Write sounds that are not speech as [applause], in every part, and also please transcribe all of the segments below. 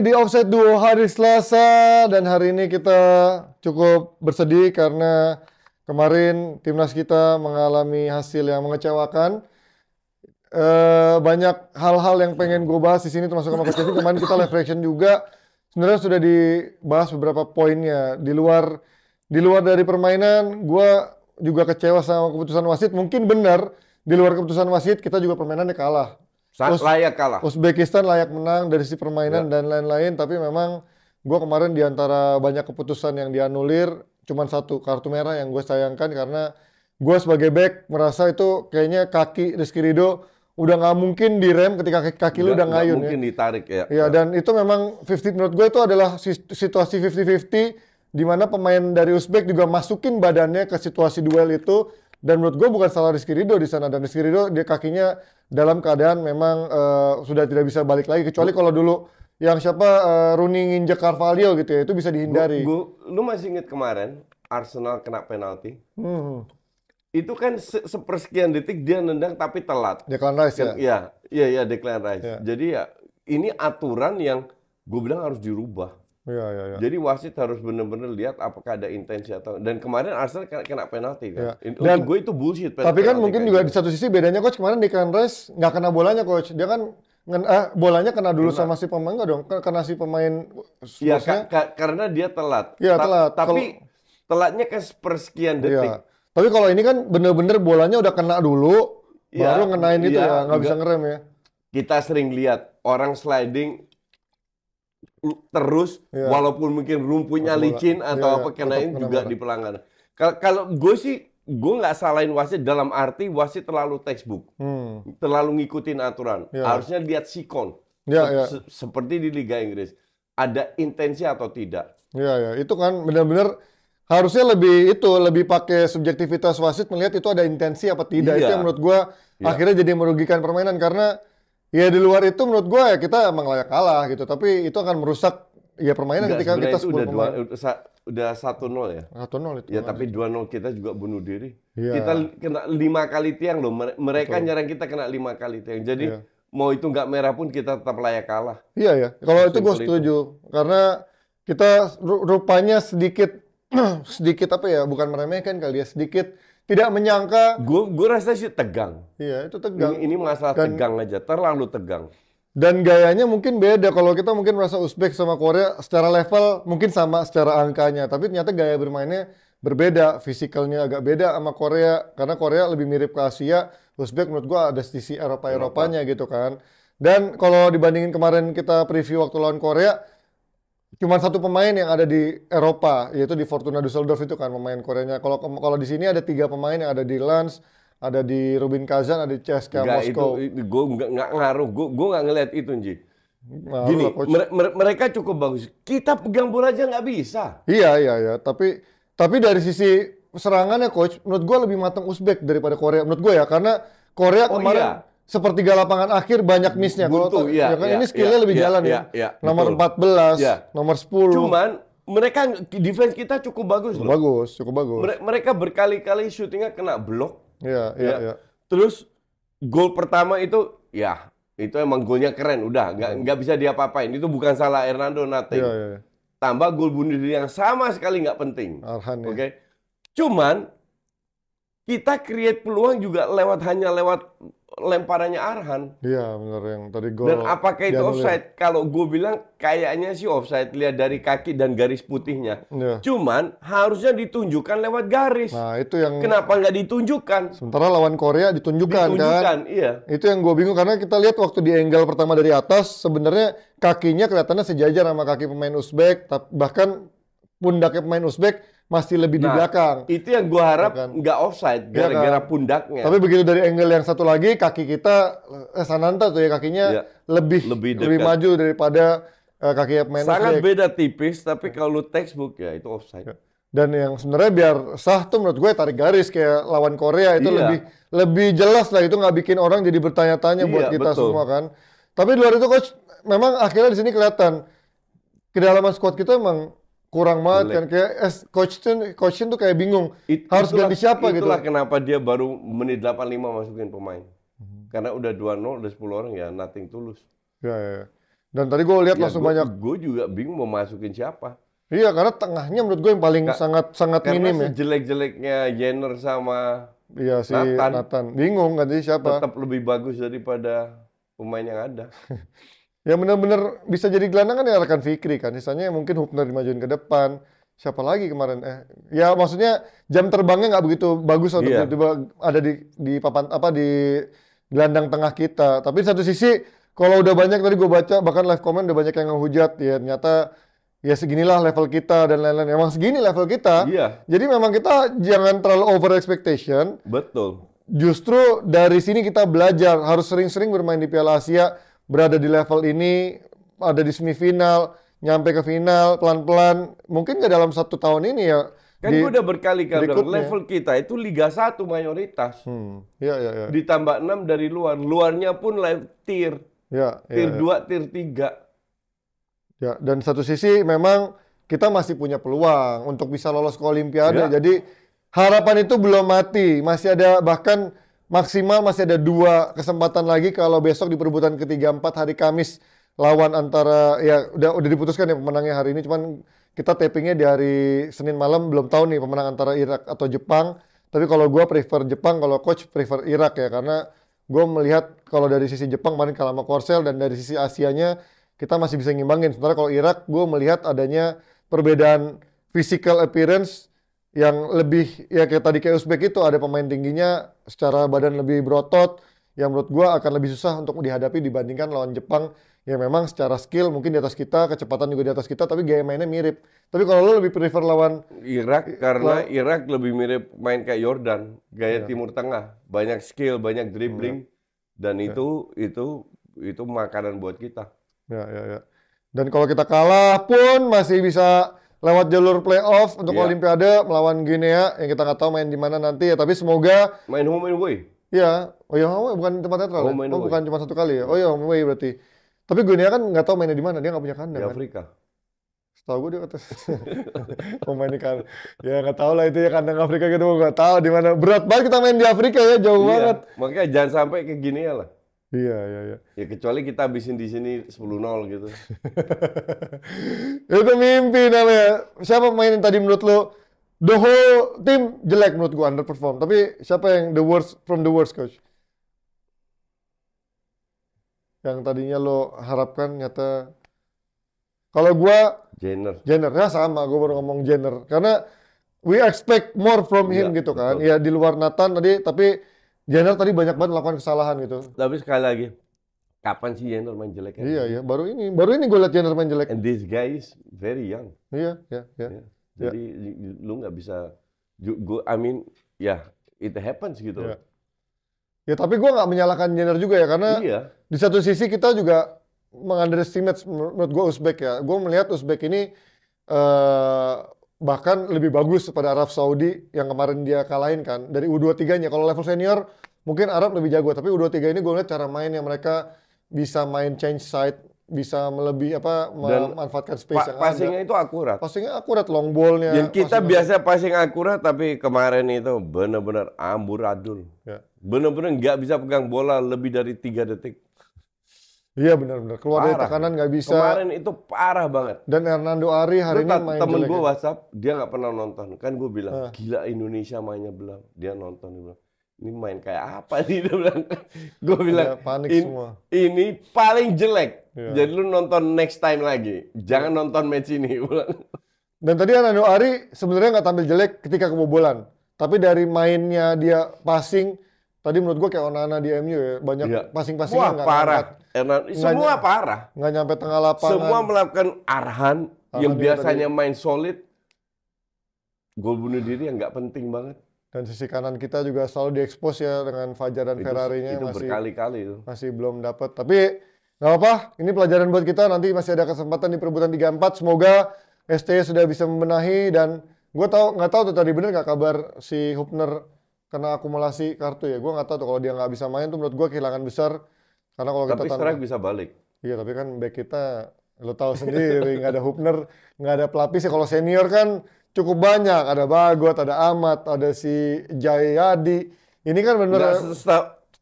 di Offset Duo hari Selasa dan hari ini kita cukup bersedih karena kemarin timnas kita mengalami hasil yang mengecewakan. E, banyak hal-hal yang pengen gue bahas di sini termasuk sama Kevin. Kemarin kita live reaction juga. Sebenarnya sudah dibahas beberapa poinnya di luar di luar dari permainan. Gue juga kecewa sama keputusan wasit. Mungkin benar di luar keputusan wasit kita juga permainannya kalah Us layak kalah. Uzbekistan layak menang dari si permainan ya. dan lain-lain, tapi memang gue kemarin di antara banyak keputusan yang dianulir, cuman satu kartu merah yang gue sayangkan karena gue sebagai back merasa itu kayaknya kaki Rizky Rido udah nggak mungkin direm ketika kaki, kaki lu udah ngayun ya. mungkin ya. ditarik ya. Iya, ya. dan itu memang 50 menurut gue itu adalah situasi 50-50 di mana pemain dari Uzbek juga masukin badannya ke situasi duel itu dan menurut gue bukan salah Rizky Ridho di sana dan Rizky Ridho dia kakinya dalam keadaan memang uh, sudah tidak bisa balik lagi kecuali kalau dulu yang siapa uh, Rooney nginjek Carvalho gitu ya itu bisa dihindari. Gua, gua, lu masih inget kemarin Arsenal kena penalti? Hmm. Itu kan se sepersekian detik dia nendang tapi telat. Declan Rice ya? Iya, iya, iya Declan Rice. Ya. Jadi ya ini aturan yang gue bilang harus dirubah. Ya, ya, ya. Jadi wasit harus benar-benar lihat apakah ada intensi atau dan kemarin Arsenal kena, kena penalti kan. Ya. dan gue itu bullshit. Tapi kan mungkin juga di satu sisi bedanya coach kemarin di Kanres nggak kena bolanya coach. Dia kan ngen, eh, bolanya kena dulu kena. sama si pemain nggak dong? Kena si pemain. Iya ka, ka, karena dia telat. Iya Ta Tapi Kalo... telatnya ke persekian iya. detik. Ya. Tapi kalau ini kan benar-benar bolanya udah kena dulu, ya, baru ngenain ya, itu iya, ya, nggak bisa ngerem ya. Kita sering lihat orang sliding terus yeah. walaupun mungkin rumputnya licin atau yeah, apa kena ini juga di pelanggaran. Kalau gue sih gue nggak salahin wasit dalam arti wasit terlalu textbook, hmm. terlalu ngikutin aturan. Yeah. Harusnya lihat sikon. Yeah, se yeah. Se seperti di Liga Inggris, ada intensi atau tidak. Iya, yeah, yeah. itu kan benar-benar harusnya lebih itu lebih pakai subjektivitas wasit melihat itu ada intensi apa tidak. Yeah. Itu iya. yang menurut gue yeah. akhirnya jadi merugikan permainan karena Ya di luar itu menurut gue ya kita emang layak kalah gitu, tapi itu akan merusak ya permainan Nggak, ketika kita sepuluh pemain. Dua, sa, udah satu nol ya. Satu nol itu. Ya tapi dua nol kita juga bunuh diri. Ya. Kita kena lima kali tiang loh. Mereka Betul. nyerang kita kena lima kali tiang. Jadi ya. mau itu nggak merah pun kita tetap layak kalah. Iya ya. Kalau itu gue setuju itu. karena kita rupanya sedikit [clears throat] sedikit apa ya bukan meremehkan kali ya sedikit tidak menyangka. Gue gue rasa sih tegang. Iya itu tegang. Ini, ini masalah dan, tegang aja, terlalu tegang. Dan gayanya mungkin beda. Kalau kita mungkin merasa Uzbek sama Korea secara level mungkin sama secara angkanya, tapi ternyata gaya bermainnya berbeda, fisikalnya agak beda sama Korea karena Korea lebih mirip ke Asia, Uzbek menurut gua ada sisi Eropa-Eropanya Eropa. gitu kan. Dan kalau dibandingin kemarin kita preview waktu lawan Korea, cuma satu pemain yang ada di Eropa yaitu di Fortuna Düsseldorf itu kan pemain Koreanya. Kalau kalau di sini ada tiga pemain yang ada di Lens, ada di Rubin Kazan, ada di CSKA Moskow. Itu, gue nggak ngaruh, gue gue nggak ngeliat itu nji Nah, Gini, mer mereka cukup bagus. Kita pegang bola aja nggak bisa. Iya iya iya. Tapi tapi dari sisi serangannya coach, menurut gue lebih matang Uzbek daripada Korea. Menurut gue ya karena Korea oh, kemarin iya sepertiga lapangan akhir banyak missnya kalau tuh ya, ya kan ya, ini iya, skillnya ya, lebih ya, jalan ya, ya, ya nomor betul. 14 ya. nomor 10 cuman mereka defense kita cukup bagus cukup loh. bagus cukup bagus Mere mereka berkali-kali syutingnya kena blok ya, ya, ya. ya. terus gol pertama itu ya itu emang golnya keren udah nggak iya. nggak bisa diapa-apain itu bukan salah Hernando Nate ya, ya, ya. tambah gol bunuh diri yang sama sekali nggak penting iya. oke okay? cuman kita create peluang juga lewat hanya lewat lemparannya Arhan. Iya benar yang tadi gol. Dan apakah itu offside? Kalau gue bilang kayaknya sih offside lihat dari kaki dan garis putihnya. Ya. Cuman harusnya ditunjukkan lewat garis. Nah itu yang. Kenapa nggak ditunjukkan? Sementara lawan Korea ditunjukkan, kan? ditunjukkan kan? Iya. Itu yang gue bingung karena kita lihat waktu di angle pertama dari atas sebenarnya kakinya kelihatannya sejajar sama kaki pemain Uzbek bahkan pundaknya pemain Uzbek masih lebih nah, di belakang. Itu yang gua harap nggak kan? offside gara-gara ya kan? Ya kan? pundaknya. Tapi begitu dari angle yang satu lagi kaki kita eh, Sananta tuh ya kakinya ya, lebih lebih, dekat. lebih maju daripada eh, kaki pemain Sangat beda tipis tapi ya. kalau textbook ya itu offside. Ya. Dan yang sebenarnya biar sah tuh menurut gue tarik garis kayak lawan Korea itu iya. lebih lebih jelas lah itu nggak bikin orang jadi bertanya-tanya iya, buat kita betul. semua kan. Tapi di luar itu coach memang akhirnya di sini kelihatan kedalaman squad kita emang kurang banget kan kayak eh, coachin coach tuh kayak bingung It, harus itulah, ganti siapa itulah gitu. Itulah kenapa dia baru menit 85 masukin pemain. Hmm. Karena udah 2-0 udah 10 orang ya nothing tulus. Ya, ya, ya, Dan tadi gue lihat ya, langsung gua, banyak. Gue juga bingung mau masukin siapa. Iya karena tengahnya menurut gue yang paling Ka sangat sangat minim ya. Karena jelek-jeleknya Jenner sama Iya si Nathan, Nathan. bingung ganti siapa. Tetap lebih bagus daripada pemain yang ada. [laughs] yang benar-benar bisa jadi gelandangan kan ya rekan Fikri kan. misalnya mungkin Hubner dimajuin ke depan. Siapa lagi kemarin? Eh, ya maksudnya jam terbangnya nggak begitu bagus untuk yeah. tiba ada di di papan apa di gelandang tengah kita. Tapi satu sisi kalau udah banyak tadi gue baca bahkan live comment udah banyak yang ngehujat ya ternyata ya seginilah level kita dan lain-lain. Emang segini level kita. Iya. Jadi memang kita jangan terlalu over expectation. Betul. Justru dari sini kita belajar harus sering-sering bermain di Piala Asia berada di level ini, ada di semifinal, nyampe ke final pelan-pelan. Mungkin nggak dalam satu tahun ini ya. Kan gue udah berkali-kali bilang level kita itu Liga 1 mayoritas. Hmm. Ya, ya, ya. Ditambah 6 dari luar. Luarnya pun live tier. Ya, ya, tier ya. 2, tier 3. Ya, dan satu sisi memang kita masih punya peluang untuk bisa lolos ke Olimpiade. Ya. Jadi harapan itu belum mati. Masih ada bahkan maksimal masih ada dua kesempatan lagi kalau besok di perebutan ketiga empat hari Kamis lawan antara ya udah udah diputuskan ya pemenangnya hari ini cuman kita tapingnya di hari Senin malam belum tahu nih pemenang antara Irak atau Jepang tapi kalau gue prefer Jepang kalau coach prefer Irak ya karena gue melihat kalau dari sisi Jepang kemarin kalah sama Korsel dan dari sisi Asianya kita masih bisa ngimbangin sementara kalau Irak gue melihat adanya perbedaan physical appearance yang lebih ya kayak tadi kayak Uzbek itu ada pemain tingginya secara badan lebih berotot yang menurut gue akan lebih susah untuk dihadapi dibandingkan lawan Jepang yang memang secara skill mungkin di atas kita kecepatan juga di atas kita tapi gaya mainnya mirip tapi kalau lo lebih prefer lawan Irak karena lawan, Irak lebih mirip main kayak Jordan gaya iya. Timur Tengah banyak skill banyak dribbling iya. dan iya. itu itu itu makanan buat kita ya ya ya dan kalau kita kalah pun masih bisa lewat jalur playoff untuk yeah. Olimpiade melawan Guinea yang kita nggak tahu main di mana nanti ya tapi semoga main home and away ya oh ya home bukan tempat netral home ya? oh, bukan cuma satu kali ya oh ya home away berarti tapi Guinea kan nggak tahu mainnya di mana dia nggak punya kandang di kan? Afrika setahu gue dia atas [laughs] mau main di kandang ya nggak tahu lah itu ya kandang Afrika gitu nggak tahu di mana berat banget kita main di Afrika ya jauh iya. banget makanya jangan sampai ke Guinea lah Iya, iya, iya. Ya kecuali kita habisin di sini 10-0 gitu. [laughs] itu mimpi namanya. Siapa main yang tadi menurut lo the whole team jelek menurut gua underperform. Tapi siapa yang the worst from the worst coach? Yang tadinya lo harapkan nyata kalau gua Jenner. Jenner ya sama, gua baru ngomong Jenner karena we expect more from him ya, gitu kan. Betul. Ya di luar Nathan tadi tapi Jenner tadi banyak banget melakukan kesalahan gitu. Tapi sekali lagi, kapan sih Jenner main jelek? Kan? Iya, iya. Baru ini, baru ini gue liat Jenner main jelek. And this guy is very young. Iya, iya, iya. Yeah. Iya. Jadi yeah. lu gak bisa, gue, I mean, ya yeah, it happens gitu. Yeah. ya tapi gue gak menyalahkan Jenner juga ya, karena iya. di satu sisi kita juga mengunderestimate menurut gue Uzbek ya. Gue melihat Uzbek ini uh, bahkan lebih bagus pada Arab Saudi yang kemarin dia kalahin kan dari U23-nya. Kalau level senior Mungkin Arab lebih jago, tapi U23 ini gue lihat cara main yang mereka bisa main change side, bisa melebih apa memanfaatkan space pa yang passingnya itu akurat. Passingnya akurat, long ballnya. Yang kita biasa passing akurat, tapi kemarin itu benar-benar amburadul. Ya. benar benar nggak bisa pegang bola lebih dari tiga detik. Iya benar-benar keluar parah. dari tekanan nggak bisa. Kemarin itu parah banget. Dan Hernando Ari hari ini main temen gue ya. WhatsApp dia nggak pernah nonton kan gue bilang ah. gila Indonesia mainnya belang dia nonton dia bilang ini main kayak apa sih [laughs] dia bilang gue bilang panik in, semua ini paling jelek ya. jadi lu nonton next time lagi jangan ya. nonton match ini [laughs] ulang dan tadi Anando Ari sebenarnya nggak tampil jelek ketika kebobolan tapi dari mainnya dia passing tadi menurut gue kayak Onana di MU ya banyak ya. passing-passing yang parah. Enak. semua gak, parah. Nggak nyampe tengah lapangan. Semua melakukan arahan yang biasanya main solid. Gol bunuh diri yang nggak penting banget dan sisi kanan kita juga selalu diekspos ya dengan Fajar dan Ferrari-nya itu masih berkali-kali itu. masih belum dapat tapi nggak apa ini pelajaran buat kita nanti masih ada kesempatan di perebutan 34 semoga STI sudah bisa membenahi dan gue tau nggak tahu tuh tadi bener nggak kabar si Hubner kena akumulasi kartu ya gue nggak tahu tuh kalau dia nggak bisa main tuh menurut gue kehilangan besar karena kalau kita tapi bisa balik iya tapi kan back kita lo tahu sendiri nggak ada Hubner nggak ada pelapis ya kalau senior kan cukup banyak. Ada Bagot, ada Ahmad, ada si Jayadi. Ini kan bener... Ya.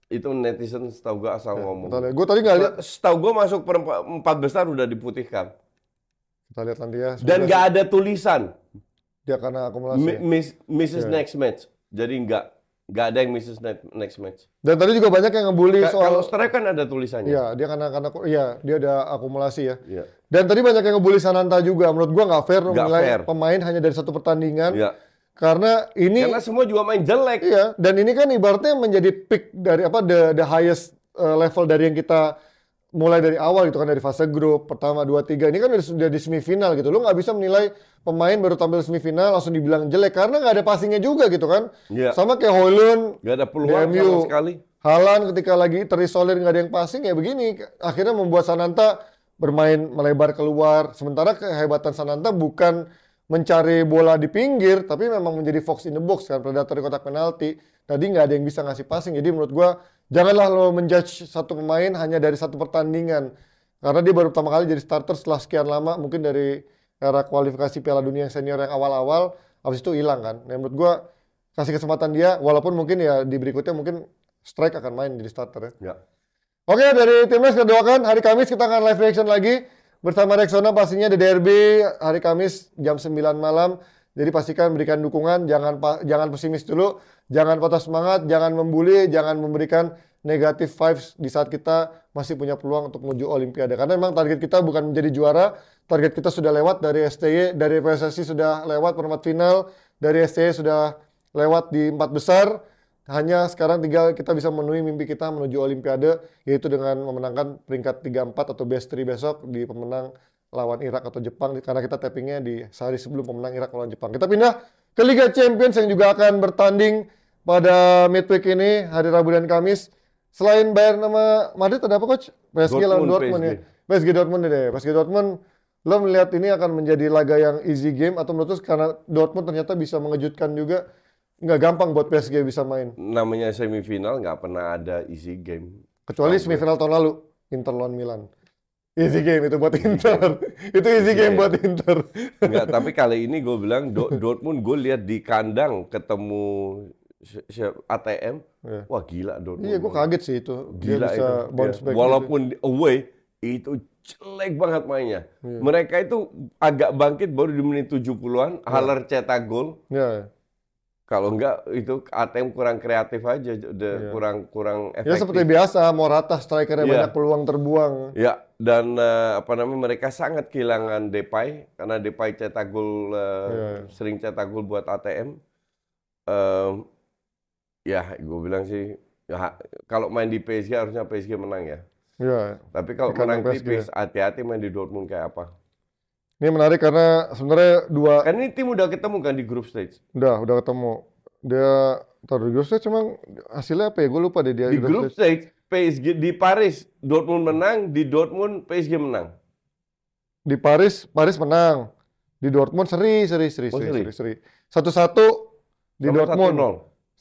itu netizen setahu gue asal ya, ngomong. Gue tadi nggak lihat. Setahu gue masuk perempat, empat besar udah diputihkan. Kita lihat nanti ya. Dan nggak ada tulisan. Dia karena akumulasi. Mi, ya. miss, misses Yeah. Next Match. Jadi nggak Gak ada yang misses next match. Dan tadi juga banyak yang ngebully soal kalau strike kan ada tulisannya. Iya, dia karena karena ya dia ada akumulasi ya. Iya. Dan tadi banyak yang ngebully Sananta juga. Menurut gua nggak fair gak menilai fair. pemain hanya dari satu pertandingan. Iya. Karena ini Karena semua juga main jelek. Iya, dan ini kan ibaratnya menjadi pick dari apa the the highest eh, level dari yang kita mulai dari awal gitu kan dari fase grup pertama dua tiga ini kan sudah di semifinal gitu lo nggak bisa menilai pemain baru tampil semifinal langsung dibilang jelek karena nggak ada passingnya juga gitu kan yeah. sama kayak Holland nggak ada peluang DMU, sama sekali Halan ketika lagi terisolir nggak ada yang passing ya begini akhirnya membuat Sananta bermain melebar keluar sementara kehebatan Sananta bukan mencari bola di pinggir tapi memang menjadi fox in the box kan predator di kotak penalti tadi nggak ada yang bisa ngasih passing jadi menurut gua Janganlah lo menjudge satu pemain hanya dari satu pertandingan. Karena dia baru pertama kali jadi starter setelah sekian lama, mungkin dari era kualifikasi Piala Dunia yang senior yang awal-awal, habis itu hilang kan. Nah, menurut gue kasih kesempatan dia, walaupun mungkin ya di berikutnya mungkin strike akan main jadi starter ya. ya. Oke, dari timnas kita doakan hari Kamis kita akan live reaction lagi bersama Rexona pastinya di derby hari Kamis jam 9 malam. Jadi pastikan berikan dukungan, jangan jangan pesimis dulu, jangan patah semangat, jangan membuli, jangan memberikan negatif vibes di saat kita masih punya peluang untuk menuju Olimpiade. Karena memang target kita bukan menjadi juara, target kita sudah lewat dari STY, dari PSSI sudah lewat perempat final, dari STY sudah lewat di empat besar. Hanya sekarang tinggal kita bisa memenuhi mimpi kita menuju Olimpiade, yaitu dengan memenangkan peringkat empat atau best 3 besok di pemenang lawan Irak atau Jepang karena kita tappingnya di sehari sebelum pemenang Irak lawan Jepang. Kita pindah ke Liga Champions yang juga akan bertanding pada midweek ini hari Rabu dan Kamis. Selain Bayern nama Madrid ada apa coach? PSG lawan Dortmund ya. PSG Dortmund deh. Ya. PSG Dortmund lo melihat ini akan menjadi laga yang easy game atau menurut karena Dortmund ternyata bisa mengejutkan juga nggak gampang buat PSG bisa main. Namanya semifinal nggak pernah ada easy game. Kecuali semifinal tahun lalu Inter lawan Milan. Easy game itu buat Inter. itu easy iya, game iya. buat Inter. Enggak, tapi kali ini gue bilang Do Dortmund gue lihat di kandang ketemu ATM, yeah. wah gila Dortmund. Iya, gue kaget sih itu. Gila Dia bisa itu. bounce back. Iya. Gitu. Walaupun gitu. away itu jelek banget mainnya. Yeah. Mereka itu agak bangkit baru di menit 70-an, yeah. cetak gol. Yeah. Kalau enggak itu ATM kurang kreatif aja, yeah. kurang kurang efektif. Ya seperti biasa, Morata strikernya yeah. banyak peluang terbuang. Ya, yeah dan uh, apa namanya mereka sangat kehilangan Depay karena Depay cetak gol uh, eh, yeah. Iya. sering cetak gol buat ATM. Uh, ya, gue bilang sih ya, kalau main di PSG harusnya PSG menang ya. Ya. Tapi kalau menang tipis, ya. hati-hati main di Dortmund kayak apa. Ini menarik karena sebenarnya dua. Kan ini tim udah ketemu kan di group stage. Udah, udah ketemu. Dia terus di group stage, cuman hasilnya apa ya? Gue lupa deh dia. Di group stage, stage PSG di Paris Dortmund menang, di Dortmund PSG menang. Di Paris Paris menang, di Dortmund seri seri seri oh, seri, seri seri satu satu di sama Dortmund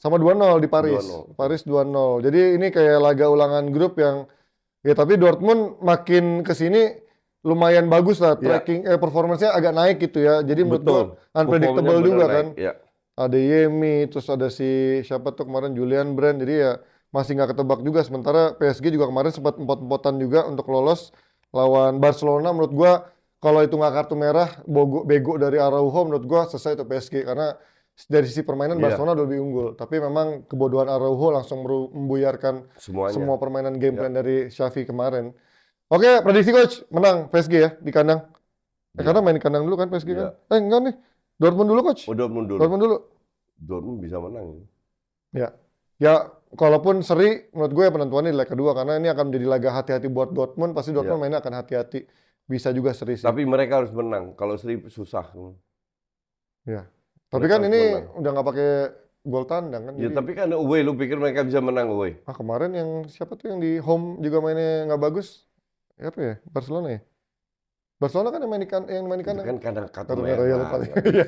1-0. sama dua nol di Paris 2-0. Paris dua nol. Jadi ini kayak laga ulangan grup yang ya tapi Dortmund makin kesini lumayan bagus lah iya. tracking ya. eh, performancenya agak naik gitu ya. Jadi menurut unpredictable juga kan. naik. kan. ya. Ada Yemi, terus ada si siapa tuh kemarin Julian Brand. Jadi ya masih nggak ketebak juga. Sementara PSG juga kemarin sempat empot-empotan juga untuk lolos lawan Barcelona. Menurut gua kalau itu nggak kartu merah, bogo, bego dari Araujo, menurut gua selesai itu PSG. Karena dari sisi permainan yeah. Barcelona udah lebih unggul. Tapi memang kebodohan Araujo langsung membuyarkan Semuanya. semua permainan game plan yeah. dari Xavi kemarin. Oke, prediksi coach, menang PSG ya di kandang. Eh, iya. karena main di kandang dulu kan PSG yeah. kan. Eh enggak nih. Dortmund dulu coach. Oh, Dortmund dulu. Dortmund dulu. Dortmund bisa menang. Ya. Iya. Ya kalaupun seri, menurut gue ya penentuannya di leg kedua karena ini akan menjadi laga hati-hati buat Dortmund. Pasti Dortmund yeah. mainnya akan hati-hati. Bisa juga seri sih. Tapi mereka harus menang. Kalau seri susah. Ya. Tapi kan ini menang. udah nggak pakai gol tandang kan. Ya jadi... tapi kan away. Lu pikir mereka bisa menang away? Ah kemarin yang siapa tuh yang di home juga mainnya nggak bagus? Ya apa ya? Barcelona ya? Barcelona kan yang main di kan yang main di kanan. Kan kadang kartu merah. Ya,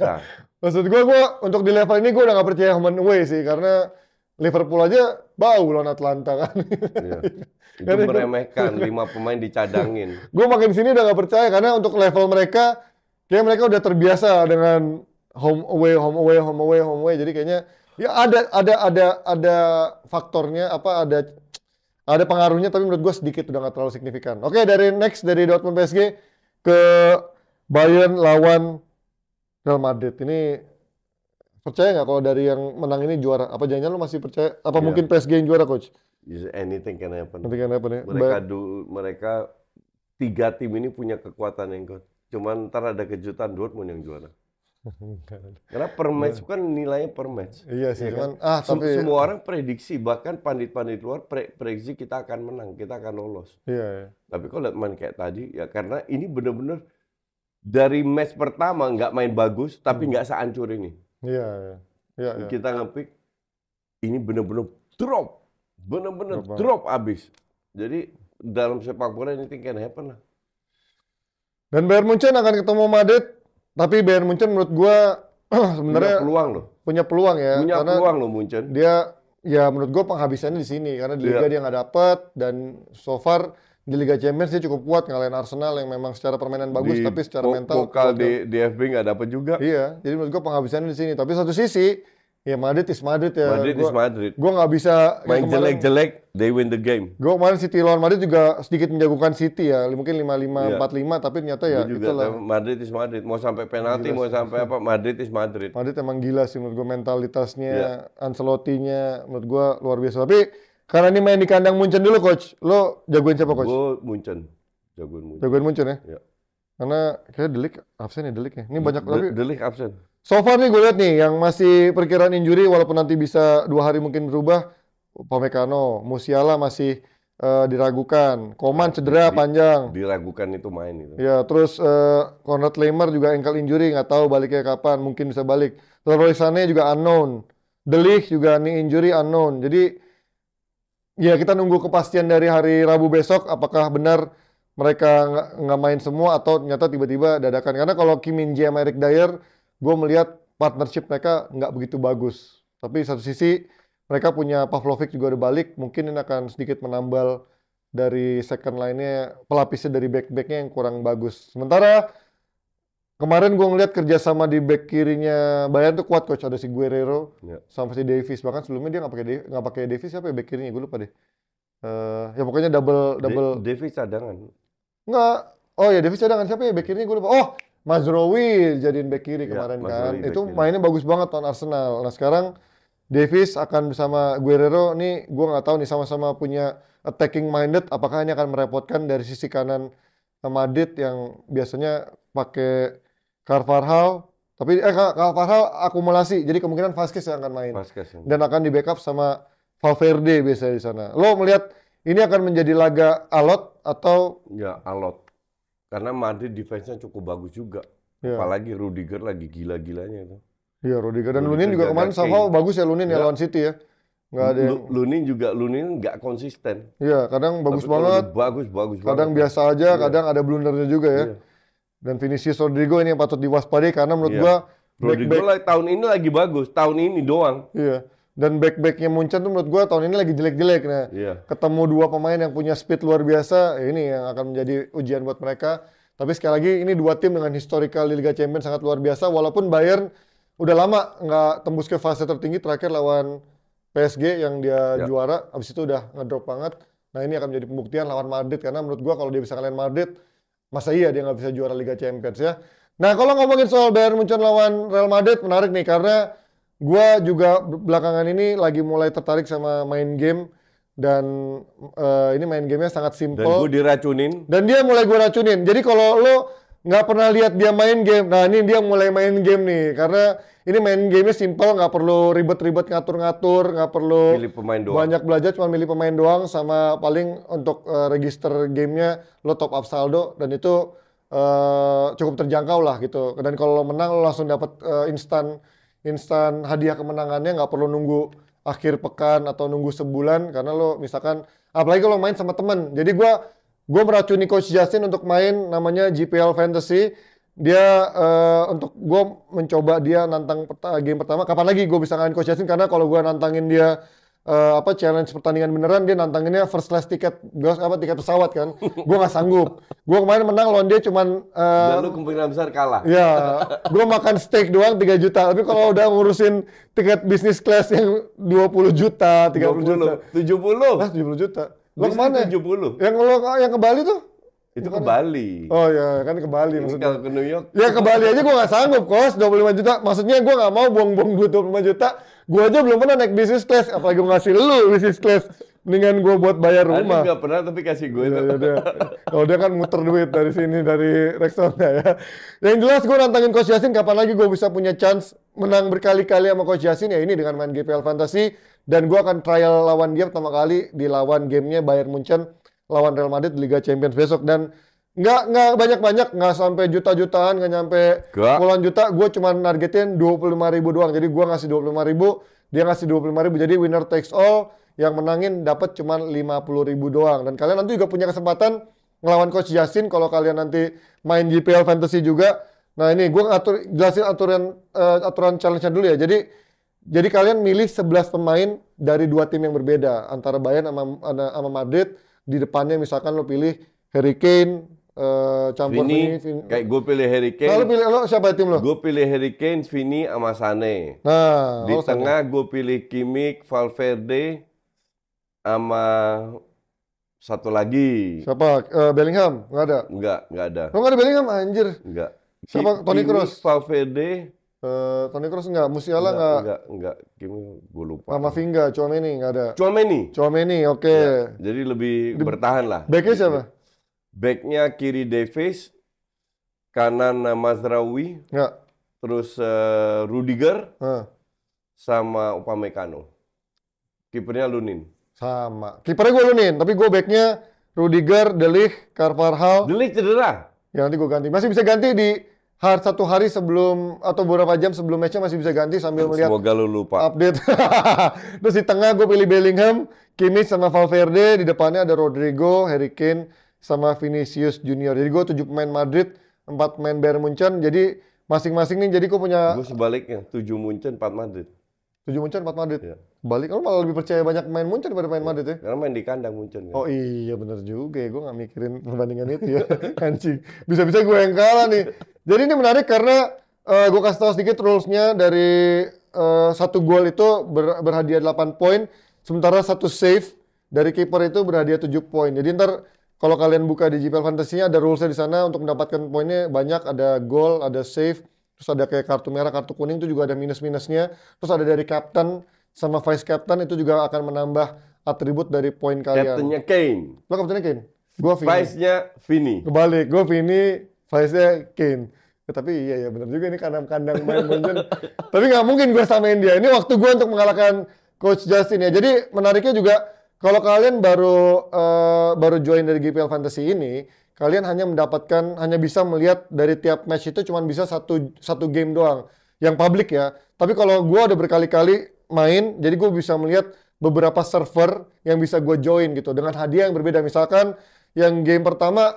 [laughs] Maksud gue, gue untuk di level ini gue udah gak percaya home and away sih karena Liverpool aja bau lawan Atlanta kan. Iya. [laughs] Itu meremehkan [laughs] lima pemain dicadangin. Gue makin sini udah gak percaya karena untuk level mereka kayak mereka udah terbiasa dengan home away home away home away home away jadi kayaknya ya ada ada ada ada faktornya apa ada ada pengaruhnya tapi menurut gue sedikit udah gak terlalu signifikan. Oke dari next dari Dortmund PSG ke Bayern lawan Real Madrid ini Percaya nggak kalau dari yang menang ini juara? Apa jadinya lo masih percaya? Apa yeah. mungkin PSG yang juara, coach? Anything can happen. Anything can happen ya. Mereka But... du, mereka tiga tim ini punya kekuatan yang coach Cuman ntar ada kejutan Dortmund yang juara. [laughs] Karena per iya. match kan nilainya per match. Iya sih, ya kan? ah tapi semua orang prediksi bahkan pandit-pandit luar pre prediksi kita akan menang, kita akan lolos. Iya, yeah. Tapi kalau lihat main kayak tadi ya karena ini benar-benar dari match pertama nggak main bagus tapi hmm. nggak seancur ini. Iya, iya. Ya, ya. Kita ngepick ini benar-benar drop, benar-benar drop abis. Jadi dalam sepak bola ini can happen lah. Dan Bayern Munchen akan ketemu Madrid, tapi Bayern Munchen menurut gua [clears throat] sebenarnya punya peluang loh. Punya peluang ya. Punya karena peluang loh Munchen. Dia ya menurut gua penghabisannya di sini karena di iya. liga yeah. dia nggak dapet dan so far di Liga Champions dia cukup kuat ngalahin Arsenal yang memang secara permainan bagus di tapi secara mental mental vokal di ya. di FB nggak dapat juga. Iya, jadi menurut gue penghabisan di sini. Tapi satu sisi Ya Madrid is Madrid ya. Madrid gua, is Madrid. Gue nggak bisa main jelek-jelek, they win the game. Gue kemarin City lawan Madrid juga sedikit menjagokan City ya, mungkin lima lima empat lima, tapi ternyata ya juga, itulah. Madrid is Madrid, mau sampai penalti, mau sampai apa, Madrid is Madrid. Madrid emang gila sih menurut gue mentalitasnya, yeah. Ancelotti-nya, menurut gue luar biasa. Tapi karena ini main di kandang Munchen dulu coach. Lo jagoin siapa coach? Gue Munchen. Jagoin Munchen. Jagoin Munchen ya? Iya. Karena kayaknya Delik absen ya Delik ya. Ini banyak De Delik absen. So far nih gue lihat nih yang masih perkiraan injury walaupun nanti bisa dua hari mungkin berubah Pamekano, Musiala masih uh, diragukan. Koman cedera di, panjang. Diragukan itu main itu. Ya, terus uh, Konrad Lehmer juga engkel injury, nggak tahu baliknya kapan, mungkin bisa balik. Leroy Sané juga unknown. Delik juga nih injury unknown. Jadi Ya, kita nunggu kepastian dari hari Rabu besok apakah benar mereka nggak main semua atau ternyata tiba-tiba dadakan. Karena kalau Kim Min Jae sama Eric Dyer, gue melihat partnership mereka nggak begitu bagus. Tapi satu sisi mereka punya Pavlovic juga ada balik, mungkin ini akan sedikit menambal dari second line-nya, pelapisnya dari back-backnya yang kurang bagus. Sementara Kemarin gue ngeliat kerjasama di back kirinya Bayern tuh kuat coach ada si Guerrero yeah. sama si Davis bahkan sebelumnya dia nggak pakai nggak pakai Davis siapa ya back kirinya gue lupa deh. Uh, ya pokoknya double double. De Davis cadangan. Nggak. Oh ya Davis cadangan siapa ya back kirinya gue lupa. Oh Mazrowi jadiin back kiri ya, kemarin kan. Itu mainnya bagus banget tahun Arsenal. Nah sekarang Davis akan bersama Guerrero nih gue nggak tahu nih sama-sama punya attacking minded apakah ini akan merepotkan dari sisi kanan Madrid yang biasanya pakai Carvajal, tapi eh Carvajal akumulasi, jadi kemungkinan Vasquez yang akan main. Vasquez. Ya. Dan akan di backup sama Valverde biasanya di sana. Lo melihat ini akan menjadi laga alot atau? Ya alot, karena Madrid defense-nya cukup bagus juga. Ya. Apalagi Rudiger lagi gila-gilanya itu. Iya Rudiger dan Lunin juga kemarin sama bagus ya Lunin ya, ya lawan City ya. Nggak ada yang... Lunin juga Lunin nggak konsisten. Iya kadang bagus Tapi banget. Bagus bagus. Kadang banget. biasa aja, iya. kadang ada blundernya juga ya. ya. Dan Vinicius Rodrigo ini yang patut diwaspadai karena menurut yeah. gua Rodrigo back -back, tahun ini lagi bagus, tahun ini doang. Iya. Yeah dan back-backnya Munchen tuh menurut gua tahun ini lagi jelek-jelek nah yeah. ketemu dua pemain yang punya speed luar biasa ya ini yang akan menjadi ujian buat mereka tapi sekali lagi ini dua tim dengan historical di Liga Champions sangat luar biasa walaupun Bayern udah lama nggak tembus ke fase tertinggi terakhir lawan PSG yang dia yeah. juara abis itu udah ngedrop banget nah ini akan menjadi pembuktian lawan Madrid karena menurut gua kalau dia bisa kalian Madrid Masa iya dia nggak bisa juara Liga Champions ya? Nah, kalau ngomongin soal Bayern Munchen lawan Real Madrid menarik nih karena gue juga belakangan ini lagi mulai tertarik sama main game dan uh, ini main gamenya sangat simple. Dan gue diracunin. Dan dia mulai gue racunin. Jadi kalau lo nggak pernah lihat dia main game. Nah ini dia mulai main game nih karena ini main gamenya simple, nggak perlu ribet-ribet ngatur-ngatur, nggak perlu pemain doang. banyak belajar, cuma milih pemain doang sama paling untuk uh, register gamenya lo top up saldo dan itu uh, cukup terjangkau lah gitu. Dan kalau lo menang lo langsung dapat uh, eh, instan instan hadiah kemenangannya, nggak perlu nunggu akhir pekan atau nunggu sebulan karena lo misalkan apalagi kalau main sama temen. Jadi gue gue meracuni coach Justin untuk main namanya GPL Fantasy dia uh, untuk gue mencoba dia nantang peta, game pertama kapan lagi gue bisa ngalahin coach Justin karena kalau gue nantangin dia uh, apa challenge pertandingan beneran dia nantanginnya first class tiket gue apa tiket pesawat kan gue nggak sanggup gue kemarin menang loh, dia cuman uh, dan kemungkinan besar kalah ya gue makan steak doang 3 juta tapi kalau udah ngurusin tiket bisnis class yang 20 juta 30 20, juta 70 lah 70 juta Lo kemana? 70. Yang lo yang ke Bali tuh? Itu ke ya? Bali. Oh iya, kan ke Bali Ini maksudnya. Kalau ke New York. Ya ke Bali aja gue gak sanggup, Kos. 25 juta. Maksudnya gue gak mau buang-buang duit 25 juta. Gue aja belum pernah naik bisnis class. Apalagi gue ngasih lu bisnis class mendingan gue buat bayar rumah. Tapi gak pernah tapi kasih gue. Ya, ya, dia. Kalau dia kan muter duit dari sini dari Rexona ya. Yang jelas gue nantangin Coach Yasin kapan lagi gue bisa punya chance menang berkali-kali sama Coach Yasin ya ini dengan main GPL Fantasy dan gue akan trial lawan dia pertama kali di lawan gamenya Bayern Munchen lawan Real Madrid Liga Champions besok dan nggak nggak banyak banyak nggak sampai juta jutaan nggak nyampe puluhan juta gue cuma nargetin dua puluh lima ribu doang jadi gue ngasih dua puluh lima ribu dia ngasih dua puluh lima ribu jadi winner takes all yang menangin dapat cuma 50 ribu doang. Dan kalian nanti juga punya kesempatan ngelawan Coach Yasin kalau kalian nanti main GPL Fantasy juga. Nah ini gue ngatur, jelasin aturan uh, aturan challenge-nya dulu ya. Jadi jadi kalian milih 11 pemain dari dua tim yang berbeda antara Bayern sama, sama Madrid di depannya misalkan lo pilih Harry Kane, Uh, eh, campur Vini, Vini, kayak gue pilih Harry Kane. Nah, pilih lo siapa tim lo? Gue pilih Harry Kane, Vini sama Sane. Nah, di oh, tengah gue pilih Kimik Valverde, sama satu lagi. Siapa? Uh, Bellingham? Nggak ada? Nggak, nggak ada. Lo oh, nggak ada Bellingham? Anjir. Nggak. Siapa? Toni Kroos? Valverde. Uh, eh, Tony Kroos nggak? Musiala nggak? Nggak, nggak. Kimi, gue lupa. Sama Vinga, Chouameni nggak ada? Chouameni? Chouameni, oke. Okay. Ya, jadi lebih Di, bertahan lah. Backnya gitu. siapa? Backnya kiri Davis, kanan Mazraoui, nggak. terus uh, Rudiger, uh. sama Upamecano. Kipernya Lunin. Sama. Kipernya gue Lunin, tapi gue backnya Rudiger, Delik, Carvajal. Delik cedera. Ya nanti gue ganti. Masih bisa ganti di hari satu hari sebelum atau beberapa jam sebelum matchnya masih bisa ganti sambil Semoga melihat. Semoga lu lupa. Update. [laughs] Terus di tengah gue pilih Bellingham, Kimmich sama Valverde. Di depannya ada Rodrigo, Harry Kane sama Vinicius Junior. Jadi gue tujuh pemain Madrid, empat pemain Bayern Munchen. Jadi masing-masing nih jadi gue punya. Gue sebaliknya tujuh Munchen, empat Madrid. Tujuh Munchen empat Madrid. Iya. Balik kalau malah lebih percaya banyak main Munchen daripada main Madrid ya. Karena main di kandang Munchen kan. Oh iya bener juga ya. Gue gak mikirin perbandingan itu ya. [laughs] Anjing. Bisa-bisa gue yang kalah nih. Jadi ini menarik karena uh, eh, gue kasih tau sedikit rulesnya dari uh, satu gol itu ber berhadiah 8 poin. Sementara satu save dari kiper itu berhadiah 7 poin. Jadi ntar kalau kalian buka di GPL Fantasinya ada rulesnya di sana untuk mendapatkan poinnya banyak. Ada gol, ada save terus ada kayak kartu merah, kartu kuning itu juga ada minus-minusnya, terus ada dari captain sama vice captain itu juga akan menambah atribut dari poin kalian. Captainnya Kane. Lo captainnya Kane. Gua Vini. Vice-nya Vini. Kebalik, gua Vini, vice-nya Kane. Ya, tapi iya ya benar juga ini kandang-kandang main Munchen. [laughs] tapi nggak mungkin gue samain dia. Ini waktu gue untuk mengalahkan Coach Justin ya. Jadi menariknya juga kalau kalian baru uh, baru join dari GPL Fantasy ini, kalian hanya mendapatkan hanya bisa melihat dari tiap match itu cuma bisa satu satu game doang yang publik ya. Tapi kalau gue udah berkali-kali main, jadi gue bisa melihat beberapa server yang bisa gue join gitu dengan hadiah yang berbeda. Misalkan yang game pertama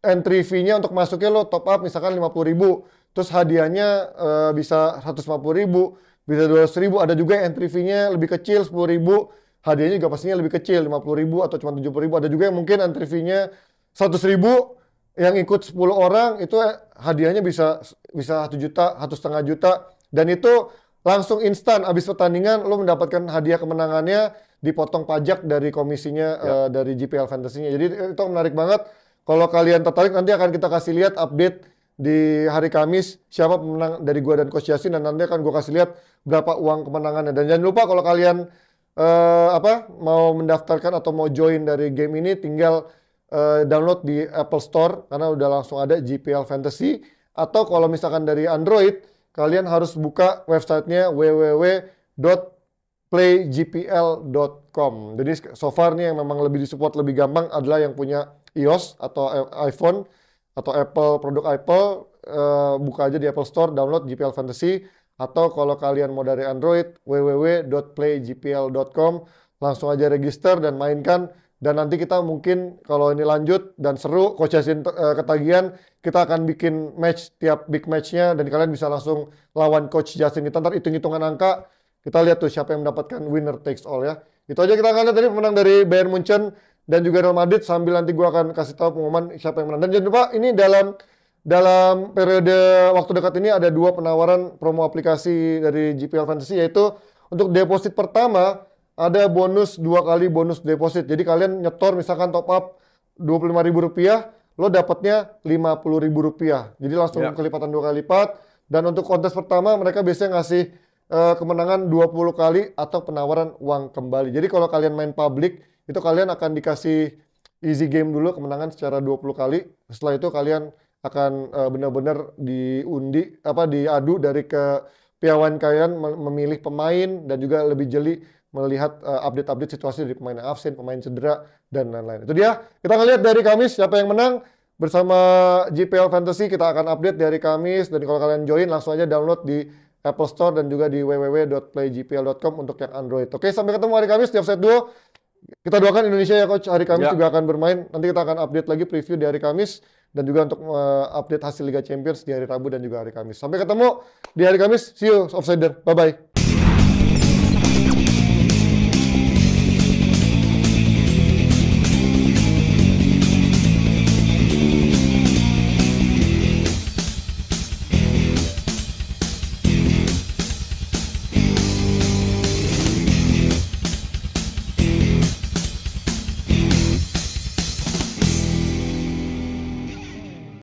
entry fee-nya untuk masuknya lo top up misalkan lima puluh ribu, terus hadiahnya uh, bisa 150 ribu, bisa 200 ribu, ada juga entry fee-nya lebih kecil 10 ribu, hadiahnya juga pastinya lebih kecil, 50 ribu atau cuma 70 ribu. Ada juga yang mungkin entry fee-nya 100 ribu, yang ikut 10 orang itu hadiahnya bisa bisa 1 juta, satu setengah juta. Dan itu langsung instan abis pertandingan lo mendapatkan hadiah kemenangannya dipotong pajak dari komisinya ya. uh, dari GPL Fantasy-nya. Jadi eh, itu menarik banget. Kalau kalian tertarik nanti akan kita kasih lihat update di hari Kamis siapa pemenang dari gua dan Coach Yasin dan nanti akan gua kasih lihat berapa uang kemenangannya. Dan jangan lupa kalau kalian uh, apa mau mendaftarkan atau mau join dari game ini tinggal uh, download di Apple Store karena udah langsung ada GPL Fantasy atau kalau misalkan dari Android kalian harus buka websitenya www.playgpl.com. Jadi so far nih yang memang lebih disupport lebih gampang adalah yang punya iOS atau eh, iPhone atau Apple produk Apple uh, buka aja di Apple Store download GPL Fantasy atau kalau kalian mau dari Android www.playgpl.com langsung aja register dan mainkan dan nanti kita mungkin kalau ini lanjut dan seru coach Yasin eh, ketagihan kita akan bikin match tiap big matchnya dan kalian bisa langsung lawan coach Justin kita ntar hitung-hitungan angka kita lihat tuh siapa yang mendapatkan winner takes all ya itu aja kita akan lihat tadi pemenang dari Bayern Munchen dan juga Real Madrid sambil nanti gua akan kasih tahu pengumuman siapa yang menang dan jangan lupa ini dalam dalam periode waktu dekat ini ada dua penawaran promo aplikasi dari GPL Fantasy yaitu untuk deposit pertama ada bonus dua kali bonus deposit. Jadi kalian nyetor misalkan top up Rp25.000, lo dapatnya Rp50.000. Jadi langsung yeah. kelipatan dua kali lipat. Dan untuk kontes pertama mereka biasanya ngasih uh, kemenangan 20 kali atau penawaran uang kembali. Jadi kalau kalian main publik itu kalian akan dikasih easy game dulu kemenangan secara 20 kali. Setelah itu kalian akan uh, benar-benar diundi apa diadu dari ke piawan kalian memilih pemain dan juga lebih jeli melihat update eh, update-update situasi dari pemain absen, pemain cedera dan lain-lain. Itu dia. Kita akan lihat dari Kamis siapa yang menang bersama GPL Fantasy kita akan update dari Kamis dan kalau kalian join langsung aja download di Apple Store dan juga di www.playgpl.com untuk yang Android. Oke, sampai ketemu hari Kamis di offset dua Kita doakan Indonesia ya coach hari Kamis ya. juga akan bermain. Nanti kita akan update lagi preview di hari Kamis dan juga untuk uh, update hasil Liga Champions di hari Rabu dan juga hari Kamis. Sampai ketemu di hari Kamis. See you, Offsider. Bye-bye.